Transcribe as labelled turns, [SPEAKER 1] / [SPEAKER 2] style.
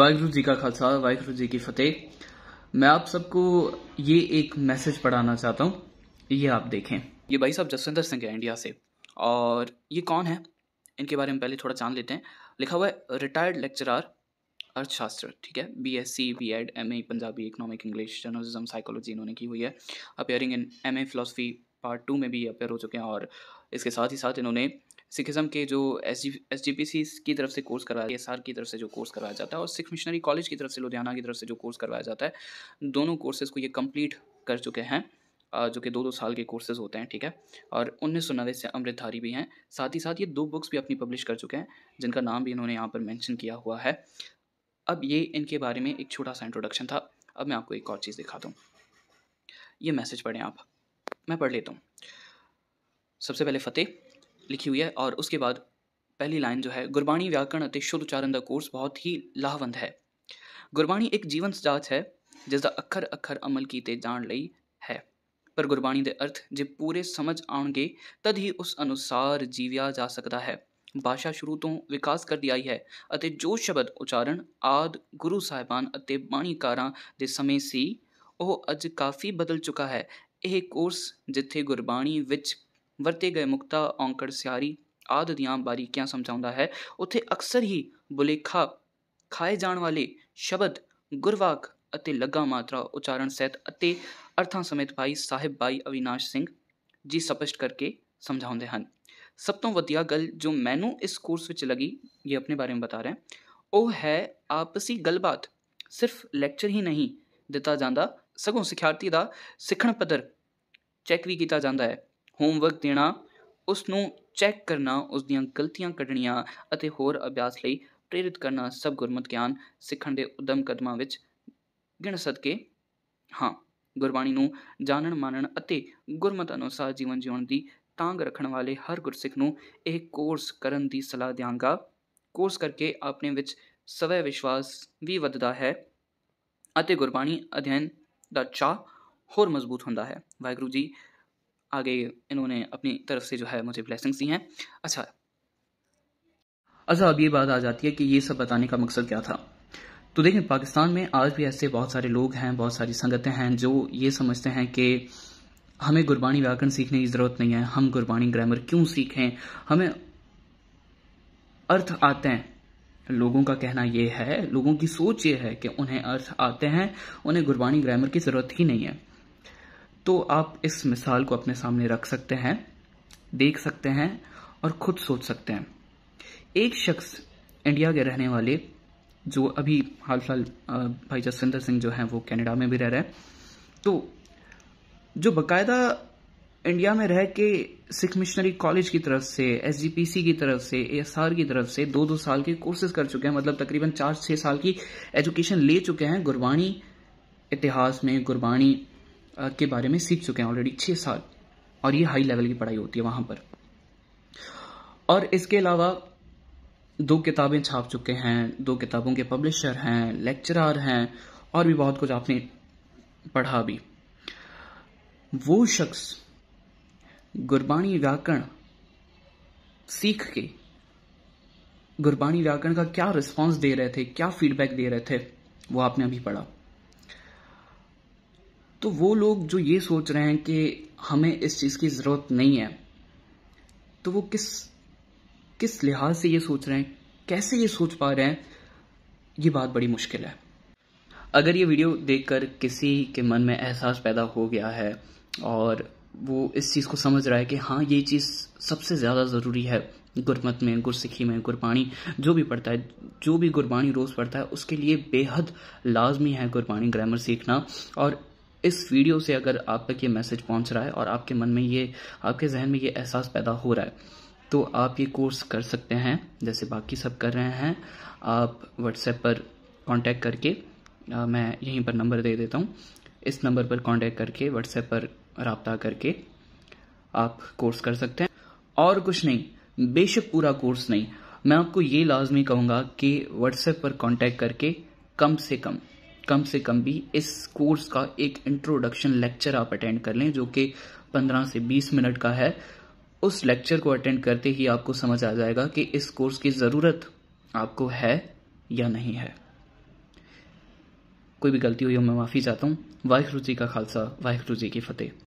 [SPEAKER 1] वाहगुरु जी का खालसा वाहगुरु जी की फतेह मैं आप सबको ये एक मैसेज पढ़ाना चाहता हूँ ये आप देखें ये भाई साहब जसविंदर सिंह है इंडिया से और ये कौन है इनके बारे में पहले थोड़ा जान लेते हैं लिखा हुआ है रिटायर्ड लेक्चरर अर्थशास्त्र ठीक है B S C B Ed M A Punjabi economic English journalism psychology इन्होंने की हुई है appearing in M A philosophy part two में भी अपेयर हो चुके हैं और इसके साथ ही साथ इन्होंने सिखिज़म के जो S G S G P C की तरफ से कोर्स करवाया एस आर की तरफ से जो कोर्स करवाया जाता है और सिख मिशनरी कॉलेज की तरफ से लुधियाना की तरफ से जो कोर्स करवाया जाता है दोनों कोर्सेज़ को ये कम्प्लीट कर चुके हैं जो कि दो दो साल के कोर्सेज होते हैं ठीक है और उन्नीस सौ नब्बे से अमृतधारी भी हैं साथ ही साथ ये दो बुक्स भी अपनी पब्लिश कर चुके हैं जिनका नाम भी इन्होंने यहाँ पर मैंशन किया हुआ है अब ये इनके बारे में एक छोटा सा इंट्रोडक्शन था अब मैं आपको एक और चीज़ दिखाता हूँ ये मैसेज पढ़ें आप मैं पढ़ लेता हूँ सबसे पहले फ़तेह ਲਿਖੀ ਹੋਈ ਹੈ ਔਰ ਉਸਕੇ ਬਾਅਦ ਪਹਿਲੀ ਲਾਈਨ ਜੋ ਹੈ ਗੁਰਬਾਣੀ ਵਿਆਕਰਣ ਅਤੇ ਸ਼ੁੱਧ ਉਚਾਰਨ ਦਾ ਕੋਰਸ ਬਹੁਤ ਹੀ ਲਾਹਵੰਦ ਹੈ ਗੁਰਬਾਣੀ ਇੱਕ ਜੀਵਨ ਸਜਾਤ ਹੈ ਜਿਸ ਦਾ ਅੱਖਰ ਅੱਖਰ ਅਮਲ ਕੀਤੇ ਜਾਣ ਲਈ ਹੈ ਪਰ ਗੁਰਬਾਣੀ ਦੇ ਅਰਥ ਜੇ ਪੂਰੇ ਸਮਝ ਆਉਣਗੇ ਤਦ ਹੀ ਉਸ ਅਨੁਸਾਰ ਜੀਵਿਆ ਜਾ ਸਕਦਾ ਹੈ ਭਾਸ਼ਾ ਸ਼ੁਰੂ ਤੋਂ ਵਿਕਾਸ ਕਰਦੀ ਆਈ ਹੈ ਅਤੇ ਜੋ ਸ਼ਬਦ ਉਚਾਰਨ ਆਦ ਗੁਰੂ ਸਾਹਿਬਾਨ ਅਤੇ ਬਾਣੀਕਾਰਾਂ ਦੇ ਸਮੇਂ ਸੀ ਉਹ ਅੱਜ ਕਾਫੀ ਬਦਲ ਚੁੱਕਾ ਹੈ ਇਹ ਕੋਰਸ ਜਿੱਥੇ ਗੁਰਬਾਣੀ ਵਿੱਚ ਵਰਤੇ ਗਏ ਮੁਕਤਾ ਔਂਕੜ ਸਿਆਰੀ ਆਦਿ ਦੀਆਂ ਬਾਰੀਕੀਆਂ ਸਮਝਾਉਂਦਾ ਹੈ ਉੱਥੇ ਅਕਸਰ ਹੀ ਬੁਲੇਖਾ ਖਾਏ ਜਾਣ ਵਾਲੇ ਸ਼ਬਦ ਗੁਰਵਾਕ ਅਤੇ ਲੱਗਾ ਮਾਤਰਾ ਉਚਾਰਨ ਸਹਿਤ ਅਤੇ ਅਰਥਾਂ ਸਮੇਤ ਭਾਈ ਸਾਹਿਬ ਭਾਈ ਅਵਿਨਾਸ਼ ਸਿੰਘ ਜੀ ਸਪਸ਼ਟ ਕਰਕੇ ਸਮਝਾਉਂਦੇ ਹਨ ਸਭ ਤੋਂ ਵਧੀਆ ਗੱਲ ਜੋ ਮੈਨੂੰ ਇਸ ਕੋਰਸ ਵਿੱਚ ਲੱਗੀ ਇਹ ਆਪਣੇ ਬਾਰੇ ਵਿੱਚ ਬਤਾ ਰਹੇ ਉਹ ਹੈ ਆਪਸੀ ਗੱਲਬਾਤ ਸਿਰਫ ਲੈਕਚਰ ਹੀ ਨਹੀਂ ਦਿੱਤਾ ਜਾਂਦਾ ਸਗੋਂ ਸਿਖਿਆਰਤੀ ਦਾ ਸਿੱਖਣ ਪੱਧਰ ਚੈੱਕ ਵੀ ਕੀਤਾ ਜਾਂਦਾ ਹੈ ਹੋਮਵਰਕ ਦੇਣਾ ਉਸ ਨੂੰ ਚੈੱਕ ਕਰਨਾ ਉਸ ਦੀਆਂ ਗਲਤੀਆਂ ਕੱਢਣੀਆਂ ਅਤੇ ਹੋਰ ਅਭਿਆਸ ਲਈ ਪ੍ਰੇਰਿਤ ਕਰਨਾ ਸਭ ਗੁਰਮਤਿ ਗਿਆਨ ਸਿੱਖਣ ਦੇ ਉਦਮ ਕਦਮਾਂ ਵਿੱਚ ਗਿਣ ਸਦਕੇ ਹਾਂ ਗੁਰਬਾਣੀ ਨੂੰ ਜਾਣਨ ਮੰਨਣ ਅਤੇ ਗੁਰਮਤ ਅਨੁਸਾਰ ਜੀਵਨ ਜਿਉਣ ਦੀ ਤਾਂਗ ਰੱਖਣ ਵਾਲੇ ਹਰ ਗੁਰਸਿੱਖ ਨੂੰ ਇਹ ਕੋਰਸ ਕਰਨ ਦੀ ਸਲਾਹ ਦਿਆਂਗਾ ਕੋਰਸ ਕਰਕੇ ਆਪਣੇ ਵਿੱਚ ਸਵੈ ਵਿਸ਼ਵਾਸ ਵੀ ਵੱਧਦਾ ਹੈ ਅਤੇ ਗੁਰਬਾਣੀ ਅਧਿਐਨ ਦਾ ਚਾਹ ਹੋਰ ਮਜ਼ਬੂਤ ਹੁੰਦਾ ਹੈ ਵਾਹਿਗੁਰੂ ਜੀ आगे इन्होंने अपनी तरफ से जो है मुझे ब्लेसिंग्स दी हैं अच्छा अच्छा अब ये बात आ जाती है कि ये सब बताने का मकसद क्या था तो देखिए पाकिस्तान में आज भी ऐसे बहुत सारे लोग हैं बहुत सारी संगतें हैं जो ये समझते हैं कि हमें गुरबाणी व्याकरण सीखने की ज़रूरत नहीं है हम गुरबाणी ग्रामर क्यों सीखें हमें अर्थ आते हैं लोगों का कहना यह है लोगों की सोच यह है कि उन्हें अर्थ आते हैं उन्हें गुरबाणी ग्रामर की ज़रूरत ही नहीं है तो आप इस मिसाल को अपने सामने रख सकते हैं देख सकते हैं और खुद सोच सकते हैं एक शख्स इंडिया के रहने वाले जो अभी हाल फिलहाल भाई जसविंदर सिंह जो हैं वो कनाडा में भी रह रहे हैं तो जो बकायदा इंडिया में रह के सिख मिशनरी कॉलेज की तरफ से एस की तरफ से ए की तरफ से दो दो साल के कोर्सेज कर चुके हैं मतलब तकरीबन चार छह साल की एजुकेशन ले चुके हैं गुरबाणी इतिहास में गुरबाणी के बारे में सीख चुके हैं ऑलरेडी छह साल और ये हाई लेवल की पढ़ाई होती है वहां पर और इसके अलावा दो किताबें छाप चुके हैं दो किताबों के पब्लिशर हैं लेक्चरर हैं और भी बहुत कुछ आपने पढ़ा भी वो शख्स गुरबाणी व्याकरण सीख के गुरबाणी व्याकरण का क्या रिस्पांस दे रहे थे क्या फीडबैक दे रहे थे वो आपने अभी पढ़ा तो वो लोग जो ये सोच रहे हैं कि हमें इस चीज़ की ज़रूरत नहीं है तो वो किस किस लिहाज से ये सोच रहे हैं कैसे ये सोच पा रहे हैं ये बात बड़ी मुश्किल है अगर ये वीडियो देखकर किसी के मन में एहसास पैदा हो गया है और वो इस चीज़ को समझ रहा है कि हाँ ये चीज़ सबसे ज़्यादा ज़रूरी है गुरमत में गुरसिखी में गुरबाणी जो भी पढ़ता है जो भी गुरबाणी रोज़ पढ़ता है उसके लिए बेहद लाजमी है गुरबाणी ग्रामर सीखना और इस वीडियो से अगर आप तक ये मैसेज पहुंच रहा है और आपके मन में ये आपके जहन में ये एहसास पैदा हो रहा है तो आप ये कोर्स कर सकते हैं जैसे बाकी सब कर रहे हैं आप व्हाट्सएप पर कांटेक्ट करके आ, मैं यहीं पर नंबर दे देता हूँ इस नंबर पर कांटेक्ट करके व्हाट्सएप पर रबता करके आप कोर्स कर सकते हैं और कुछ नहीं बेशक पूरा कोर्स नहीं मैं आपको ये लाजमी कहूंगा कि व्हाट्सएप पर कॉन्टेक्ट करके कम से कम कम से कम भी इस कोर्स का एक इंट्रोडक्शन लेक्चर आप अटेंड कर लें जो कि 15 से 20 मिनट का है उस लेक्चर को अटेंड करते ही आपको समझ आ जाएगा कि इस कोर्स की ज़रूरत आपको है या नहीं है कोई भी गलती हुई हो मैं माफ़ी चाहता हूं वाहिगुरु जी का खालसा वाहिगुरु जी की फतेह